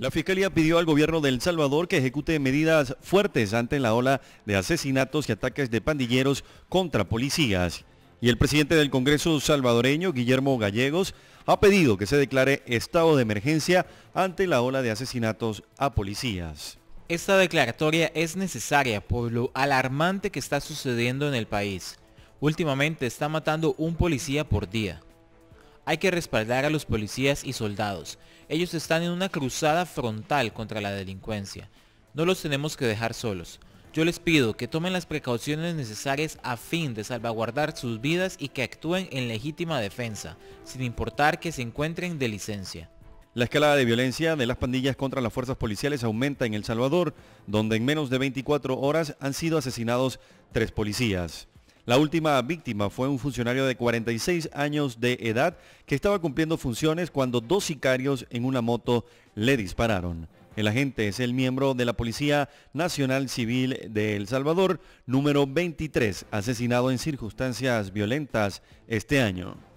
La Fiscalía pidió al gobierno de El Salvador que ejecute medidas fuertes ante la ola de asesinatos y ataques de pandilleros contra policías. Y el presidente del Congreso salvadoreño, Guillermo Gallegos, ha pedido que se declare estado de emergencia ante la ola de asesinatos a policías. Esta declaratoria es necesaria por lo alarmante que está sucediendo en el país. Últimamente está matando un policía por día. Hay que respaldar a los policías y soldados. Ellos están en una cruzada frontal contra la delincuencia. No los tenemos que dejar solos. Yo les pido que tomen las precauciones necesarias a fin de salvaguardar sus vidas y que actúen en legítima defensa, sin importar que se encuentren de licencia. La escalada de violencia de las pandillas contra las fuerzas policiales aumenta en El Salvador, donde en menos de 24 horas han sido asesinados tres policías. La última víctima fue un funcionario de 46 años de edad que estaba cumpliendo funciones cuando dos sicarios en una moto le dispararon. El agente es el miembro de la Policía Nacional Civil de El Salvador, número 23, asesinado en circunstancias violentas este año.